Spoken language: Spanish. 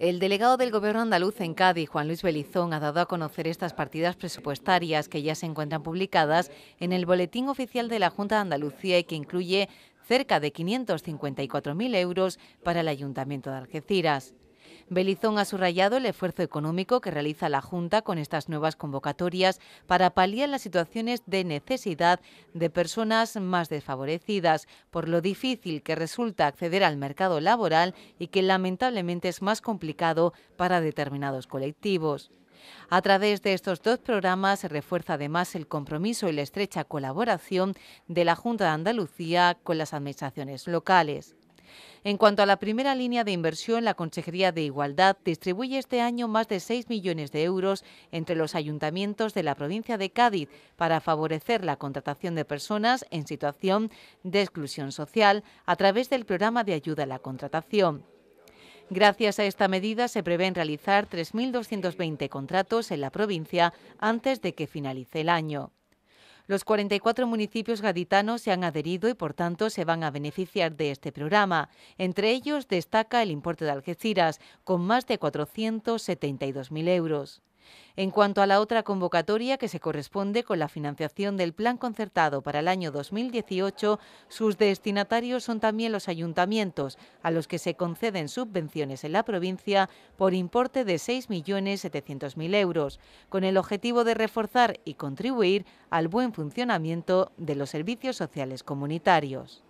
El delegado del Gobierno andaluz en Cádiz, Juan Luis Belizón, ha dado a conocer estas partidas presupuestarias que ya se encuentran publicadas en el Boletín Oficial de la Junta de Andalucía y que incluye cerca de 554.000 euros para el Ayuntamiento de Algeciras. Belizón ha subrayado el esfuerzo económico que realiza la Junta con estas nuevas convocatorias para paliar las situaciones de necesidad de personas más desfavorecidas, por lo difícil que resulta acceder al mercado laboral y que lamentablemente es más complicado para determinados colectivos. A través de estos dos programas se refuerza además el compromiso y la estrecha colaboración de la Junta de Andalucía con las administraciones locales. En cuanto a la primera línea de inversión, la Consejería de Igualdad distribuye este año más de 6 millones de euros entre los ayuntamientos de la provincia de Cádiz para favorecer la contratación de personas en situación de exclusión social a través del programa de ayuda a la contratación. Gracias a esta medida se prevén realizar 3.220 contratos en la provincia antes de que finalice el año. Los 44 municipios gaditanos se han adherido y, por tanto, se van a beneficiar de este programa. Entre ellos destaca el importe de Algeciras, con más de 472.000 euros. En cuanto a la otra convocatoria, que se corresponde con la financiación del Plan Concertado para el año 2018, sus destinatarios son también los ayuntamientos, a los que se conceden subvenciones en la provincia por importe de 6.700.000 euros, con el objetivo de reforzar y contribuir al buen funcionamiento de los servicios sociales comunitarios.